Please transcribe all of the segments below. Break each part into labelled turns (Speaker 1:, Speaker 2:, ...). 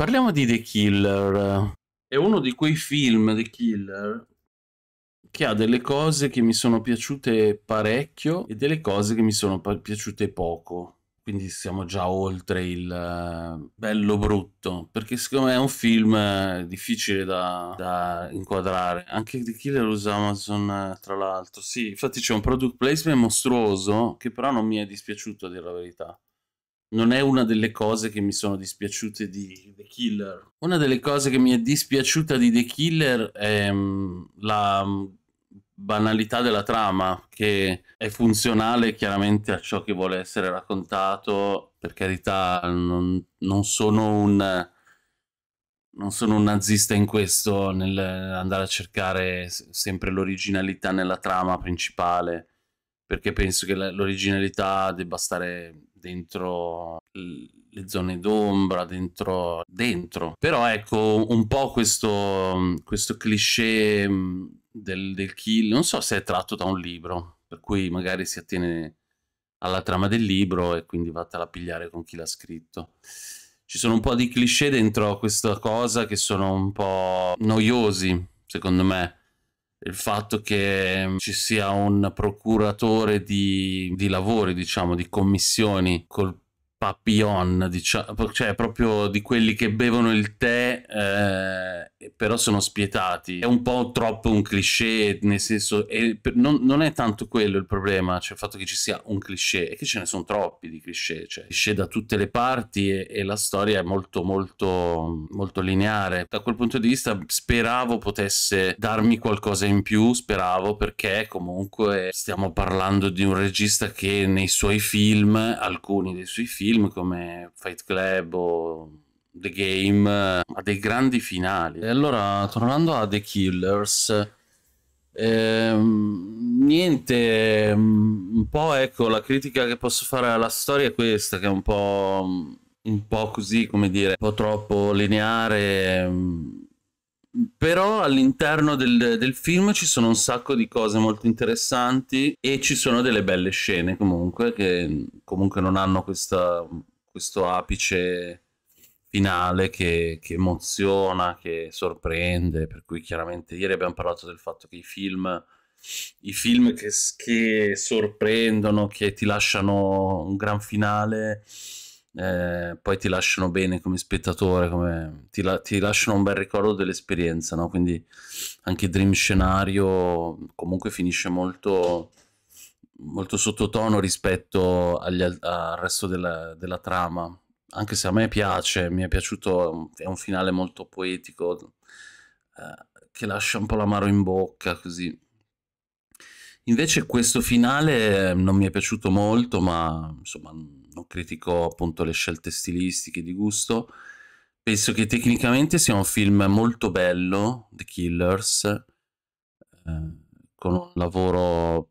Speaker 1: Parliamo di The Killer. È uno di quei film, The Killer, che ha delle cose che mi sono piaciute parecchio e delle cose che mi sono piaciute poco. Quindi siamo già oltre il eh, bello brutto, perché secondo me è un film eh, difficile da, da inquadrare. Anche The Killer usa Amazon, eh, tra l'altro. Sì, infatti c'è un product placement mostruoso che però non mi è dispiaciuto, a dire la verità non è una delle cose che mi sono dispiaciute di The Killer. Una delle cose che mi è dispiaciuta di The Killer è mm, la mm, banalità della trama, che è funzionale chiaramente a ciò che vuole essere raccontato. Per carità, non, non sono un non sono un nazista in questo, nell'andare a cercare sempre l'originalità nella trama principale perché penso che l'originalità debba stare dentro le zone d'ombra, dentro, dentro. Però ecco, un po' questo, questo cliché mm, del, del kill, non so se è tratto da un libro, per cui magari si attiene alla trama del libro e quindi vattela a pigliare con chi l'ha scritto. Ci sono un po' di cliché dentro questa cosa che sono un po' noiosi, secondo me il fatto che mm, ci sia un procuratore di, di lavori, diciamo, di commissioni col papillon, diciamo, cioè proprio di quelli che bevono il tè eh, però sono spietati. È un po' troppo un cliché, nel senso, è, non, non, è tanto quello il problema, cioè il fatto che ci sia un cliché, è che ce ne sono troppi di cliché, cioè cliché da tutte le parti e, e la storia è molto, molto, molto lineare. Da quel punto di vista speravo potesse darmi qualcosa in più, speravo, perché comunque stiamo parlando di un regista che nei suoi film, alcuni dei suoi film come Fight Club o The Game ha dei grandi finali. E allora, tornando a The Killers, ehm, niente, mm, un po' ecco, la critica che posso fare alla storia è questa, che è un po', mm, un po così, come dire, un po' troppo lineare. Mm. Però all'interno del, del film ci sono un sacco di cose molto interessanti e ci sono delle belle scene comunque che comunque non hanno questa, questo apice finale che, che, emoziona, che sorprende, per cui chiaramente ieri abbiamo parlato del fatto che i film, i film che, che sorprendono, che ti lasciano un gran finale, eh, poi ti lasciano bene come spettatore, come, ti, la, ti, lasciano un bel ricordo dell'esperienza, no? quindi anche Dream Scenario comunque finisce molto molto sottotono rispetto agli, al resto della, della trama anche se a me piace, mi è piaciuto, è un finale molto poetico, eh, che lascia un po' l'amaro in bocca, così. Invece questo finale non mi è piaciuto molto, ma insomma non critico appunto le scelte stilistiche di gusto. Penso che tecnicamente sia un film molto bello, The Killers, eh, con un lavoro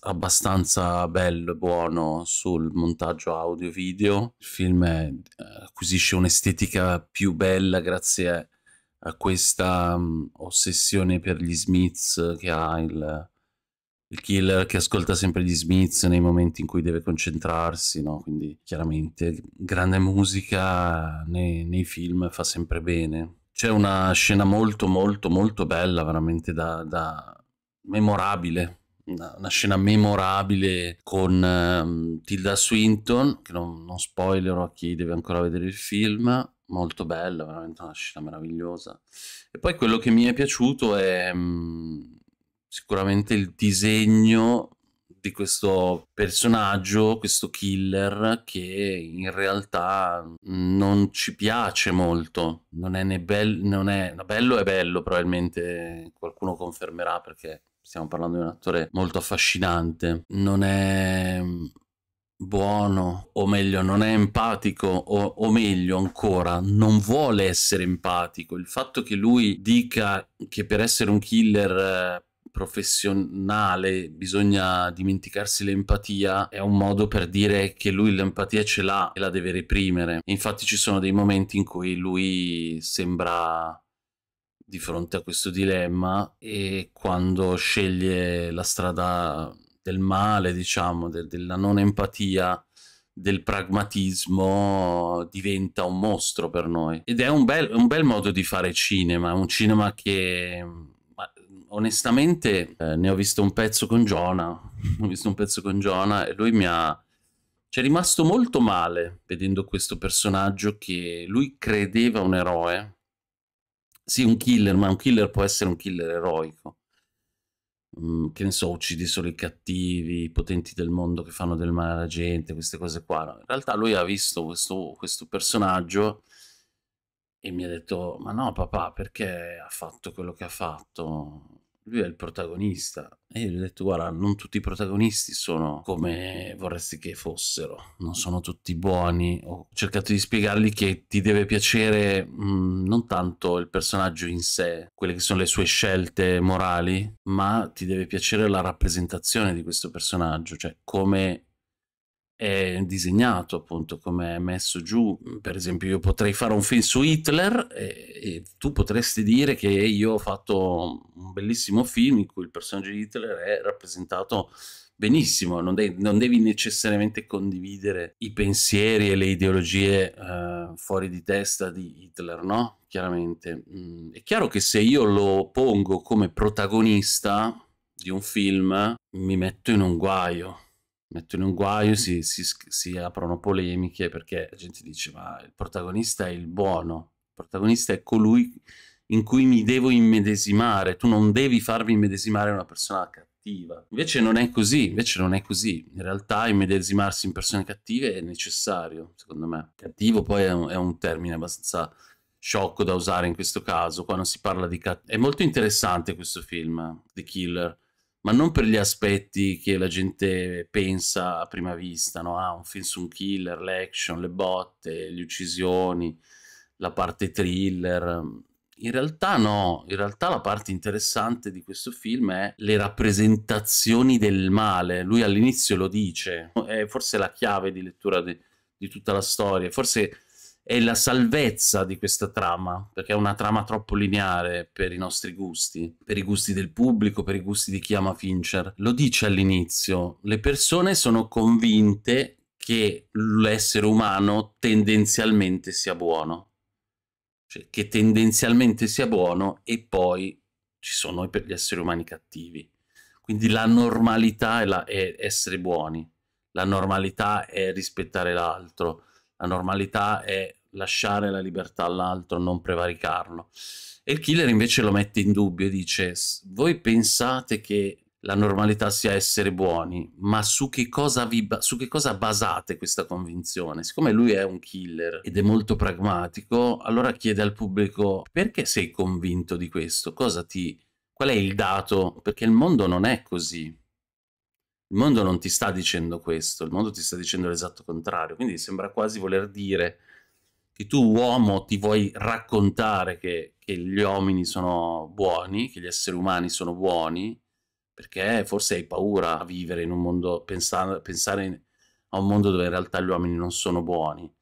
Speaker 1: abbastanza bello e buono sul montaggio audio video. Il film è, eh, acquisisce un'estetica più bella grazie a, a questa um, ossessione per gli Smiths che ha il, il, killer che ascolta sempre gli Smiths nei momenti in cui deve concentrarsi, no? quindi chiaramente grande musica nei, nei film fa sempre bene. C'è una scena molto molto molto bella, veramente da, da memorabile, una, scena memorabile con um, Tilda Swinton, che non, non spoilerò a chi deve ancora vedere il film, molto bella, veramente una scena meravigliosa. E poi quello che mi è piaciuto è um, sicuramente il disegno di questo personaggio, questo killer, che in realtà non ci piace molto. Non è né bello, non è bello, è bello probabilmente qualcuno confermerà perché stiamo parlando di un attore molto affascinante, non è mm, buono, o meglio, non è empatico, o, o, meglio ancora, non vuole essere empatico. Il fatto che lui dica che per essere un killer eh, professionale bisogna dimenticarsi l'empatia è un modo per dire che lui l'empatia ce l'ha e la deve reprimere. Infatti ci sono dei momenti in cui lui sembra di fronte a questo dilemma e quando sceglie la strada del male, diciamo, de della non empatia, del pragmatismo, diventa un mostro per noi. Ed è un bel, un bel modo di fare cinema, un cinema che onestamente eh, ne ho visto un pezzo con Giona, ho visto un pezzo con Giona e lui mi ha... C'è rimasto molto male vedendo questo personaggio che lui credeva un eroe, sì, un killer, ma un killer può essere un killer eroico. Mm, che ne so, uccidi solo i cattivi, i potenti del mondo che fanno del male alla gente, queste cose qua. in realtà lui ha visto questo, questo personaggio e mi ha detto, ma no papà, perché ha fatto quello che ha fatto? lui è il protagonista. E io gli ho detto, guarda, non tutti i protagonisti sono come vorresti che fossero, non sono tutti buoni. Ho cercato di spiegargli che ti deve piacere mh, mm, non tanto il personaggio in sé, quelle che sono le sue scelte morali, ma ti deve piacere la rappresentazione di questo personaggio, cioè come è disegnato appunto come è messo giù per esempio io potrei fare un film su Hitler e, e, tu potresti dire che io ho fatto un bellissimo film in cui il personaggio di Hitler è rappresentato benissimo non, de non devi necessariamente condividere i pensieri e le ideologie eh, fuori di testa di Hitler no? chiaramente mm, è chiaro che se io lo pongo come protagonista di un film mi metto in un guaio mettono in un guaio, si, si, si, aprono polemiche perché la gente dice ma il protagonista è il buono, il protagonista è colui in cui mi devo immedesimare, tu non devi farvi immedesimare una persona cattiva. Invece non è così, invece non è così. In realtà immedesimarsi in persone cattive è necessario, secondo me. Cattivo poi è un, è un termine abbastanza sciocco da usare in questo caso, quando si parla di cattivo. È molto interessante questo film, The Killer, ma non per gli aspetti che la gente pensa a prima vista, no? Ah, un film su un killer, l'action, le botte, le uccisioni, la parte thriller. In realtà no, in realtà la parte interessante di questo film è le rappresentazioni del male. Lui all'inizio lo dice, è forse la chiave di lettura di, di tutta la storia, forse è la salvezza di questa trama, perché è una trama troppo lineare per i nostri gusti, per i gusti del pubblico, per i gusti di chi ama Fincher. Lo dice all'inizio, le persone sono convinte che l'essere umano tendenzialmente sia buono, cioè che tendenzialmente sia buono e poi ci sono gli esseri umani cattivi. Quindi la normalità è, la, è essere buoni, la normalità è rispettare l'altro la normalità è lasciare la libertà all'altro, non prevaricarlo. E il killer invece lo mette in dubbio e dice, voi pensate che la normalità sia essere buoni, ma su che, su che, cosa basate questa convinzione? Siccome lui è un killer ed è molto pragmatico, allora chiede al pubblico perché sei convinto di questo? Ti, qual è il dato? Perché il mondo non è così. Il mondo non ti sta dicendo questo, il mondo ti sta dicendo l'esatto contrario, quindi sembra quasi voler dire che tu uomo ti vuoi raccontare che, che gli uomini sono buoni, che gli esseri umani sono buoni, perché forse hai paura a vivere in un mondo, pensare, pensare a un mondo dove in realtà gli uomini non sono buoni.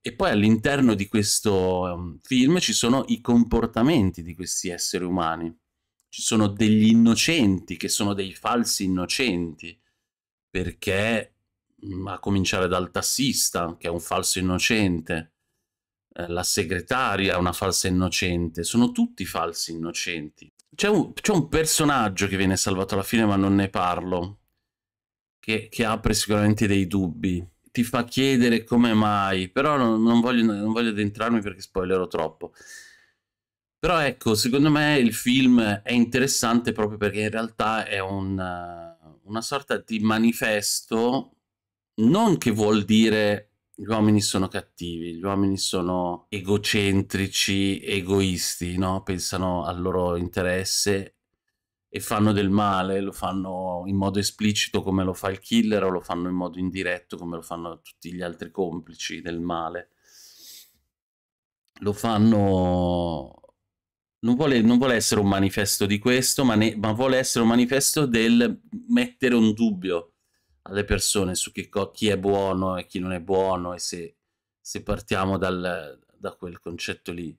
Speaker 1: E poi all'interno di questo ehm, film ci sono i comportamenti di questi esseri umani ci sono degli innocenti che sono dei falsi innocenti, perché mm, a cominciare dal tassista, che è un falso innocente, eh, la segretaria è una falsa innocente, sono tutti falsi innocenti. C'è un, un, personaggio che viene salvato alla fine, ma non ne parlo, che, che apre sicuramente dei dubbi. Ti fa chiedere come mai, però non, non voglio, non voglio addentrarmi perché spoilerò troppo. Però ecco, secondo me il film è interessante proprio perché in realtà è una, eh, una sorta di manifesto, non che vuol dire gli uomini sono cattivi, gli uomini sono egocentrici, egoisti, no? pensano al loro interesse e fanno del male, lo fanno in modo esplicito come lo fa il killer o lo fanno in modo indiretto come lo fanno tutti gli altri complici del male. Lo fanno non vuole, non vuole, essere un manifesto di questo, ma, ne, ma, vuole essere un manifesto del mettere un dubbio alle persone su chi è buono e chi non è buono e se, se partiamo dal, da quel concetto lì.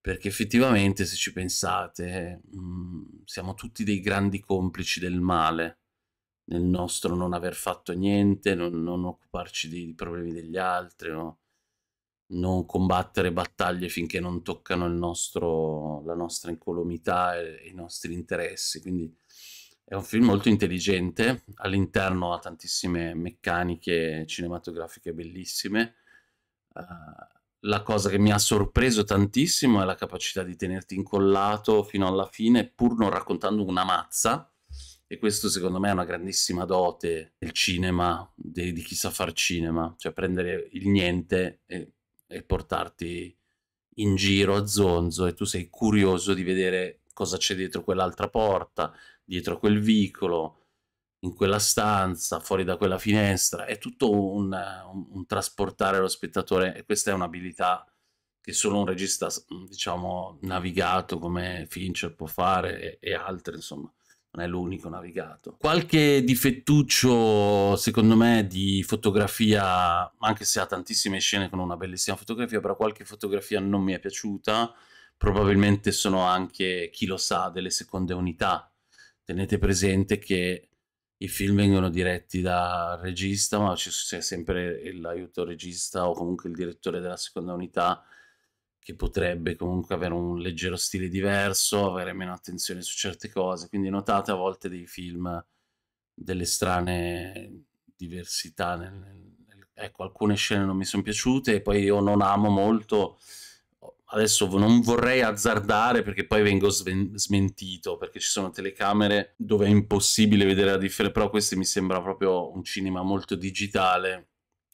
Speaker 1: Perché effettivamente, se ci pensate, mh, mm, siamo tutti dei grandi complici del male, nel nostro non aver fatto niente, non, non occuparci dei problemi degli altri, no? non combattere battaglie finché non toccano nostro, la nostra incolumità e, i nostri interessi. Quindi è un film molto intelligente, all'interno ha tantissime meccaniche cinematografiche bellissime. Uh, la cosa che mi ha sorpreso tantissimo è la capacità di tenerti incollato fino alla fine, pur non raccontando una mazza. E questo secondo me è una grandissima dote del cinema, di, di chi sa far cinema, cioè prendere il niente e e portarti in giro a zonzo e tu sei curioso di vedere cosa c'è dietro quell'altra porta, dietro quel vicolo, in quella stanza, fuori da quella finestra. È tutto un, un, un trasportare lo spettatore e questa è un'abilità che solo un regista, diciamo, navigato come Fincher può fare e, e altri, insomma non è l'unico navigato. Qualche difettuccio, secondo me, di fotografia, anche se ha tantissime scene con una bellissima fotografia, però qualche fotografia non mi è piaciuta. Probabilmente sono anche, chi lo sa, delle seconde unità. Tenete presente che i film vengono diretti dal regista, ma c'è sempre l'aiuto regista o comunque il direttore della seconda unità che potrebbe comunque avere un leggero stile diverso, avere meno attenzione su certe cose, quindi notate a volte dei film delle strane diversità. Nel, nel, ecco, alcune scene non mi sono piaciute e poi io non amo molto. Adesso non vorrei azzardare perché poi vengo sven- smentito perché ci sono telecamere dove è impossibile vedere la differenza, però questo mi sembra proprio un cinema molto digitale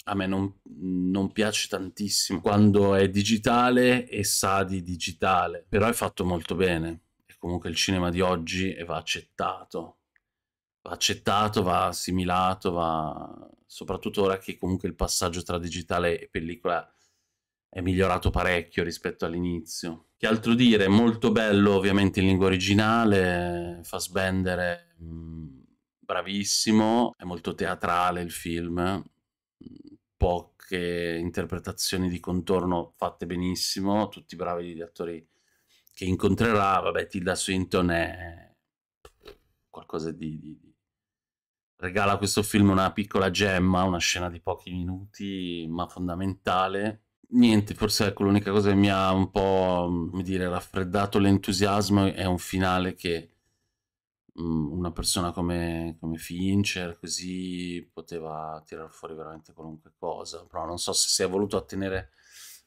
Speaker 1: a me non, non, piace tantissimo quando è digitale e sa di digitale, però è fatto molto bene. E comunque il cinema di oggi e va accettato, va accettato, va assimilato, va soprattutto ora che comunque il passaggio tra digitale e pellicola è migliorato parecchio rispetto all'inizio. Che altro dire, molto bello ovviamente in lingua originale, fa sbendere, bravissimo, è molto teatrale il film, poche interpretazioni di contorno fatte benissimo, tutti bravi gli attori che incontrerà, vabbè Tilda Swinton è qualcosa di, di, di... regala a questo film una piccola gemma, una scena di pochi minuti ma fondamentale niente, forse ecco l'unica cosa che mi ha un po' dire, raffreddato l'entusiasmo è un finale che Mhmm, una persona come, come Fincher così poteva tirare fuori veramente qualunque cosa, però non so se si è voluto attenere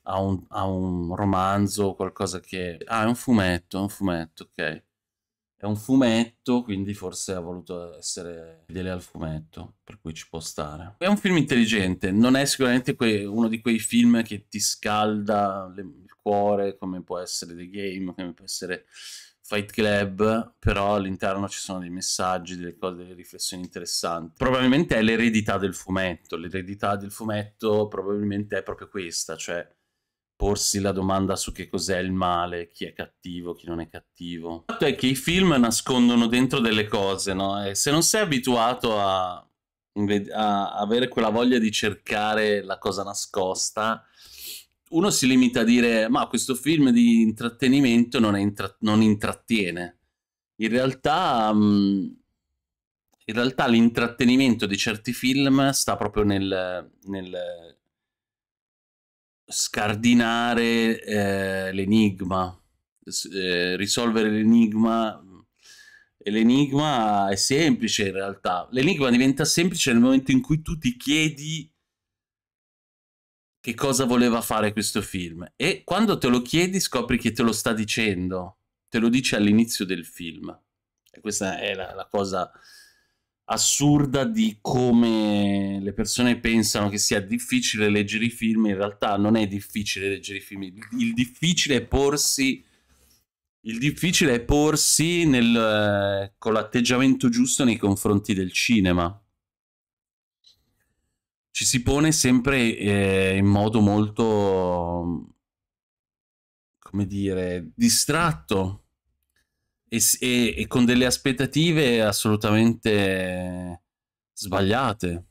Speaker 1: a un, a un romanzo o qualcosa che... Ah, è un fumetto, è un fumetto, ok. È un fumetto, quindi forse ha voluto essere fedele al fumetto, per cui ci può stare. È un film intelligente, non è sicuramente que- uno di quei film che ti scalda le- il cuore, come può essere The Game, come può essere Fight Club, però all'interno ci sono dei messaggi, delle cose, delle riflessioni interessanti. Probabilmente è l'eredità del fumetto, l'eredità del fumetto probabilmente è proprio questa, cioè porsi la domanda su che cos'è il male, chi è cattivo, chi non è cattivo. Il fatto è che i film nascondono dentro delle cose, no? E se non sei abituato a, a avere quella voglia di cercare la cosa nascosta, uno si limita a dire ma questo film di intrattenimento non, intra non intrattiene. In realtà, um, realtà l'intrattenimento di certi film sta proprio nel, nel scardinare eh, l'enigma, eh, risolvere l'enigma. Mm, l'enigma è semplice in realtà. L'enigma diventa semplice nel momento in cui tu ti chiedi che cosa voleva fare questo film. E quando te lo chiedi scopri che te lo sta dicendo, te lo dice all'inizio del film. E questa è la, la cosa assurda di come le persone pensano che sia difficile leggere i film, in realtà non è difficile leggere i film, il difficile è porsi... Il difficile è porsi nel, eh, con l'atteggiamento giusto nei confronti del cinema ci si pone sempre eh, in modo molto, come dire, distratto e, e, e con delle aspettative assolutamente sbagliate.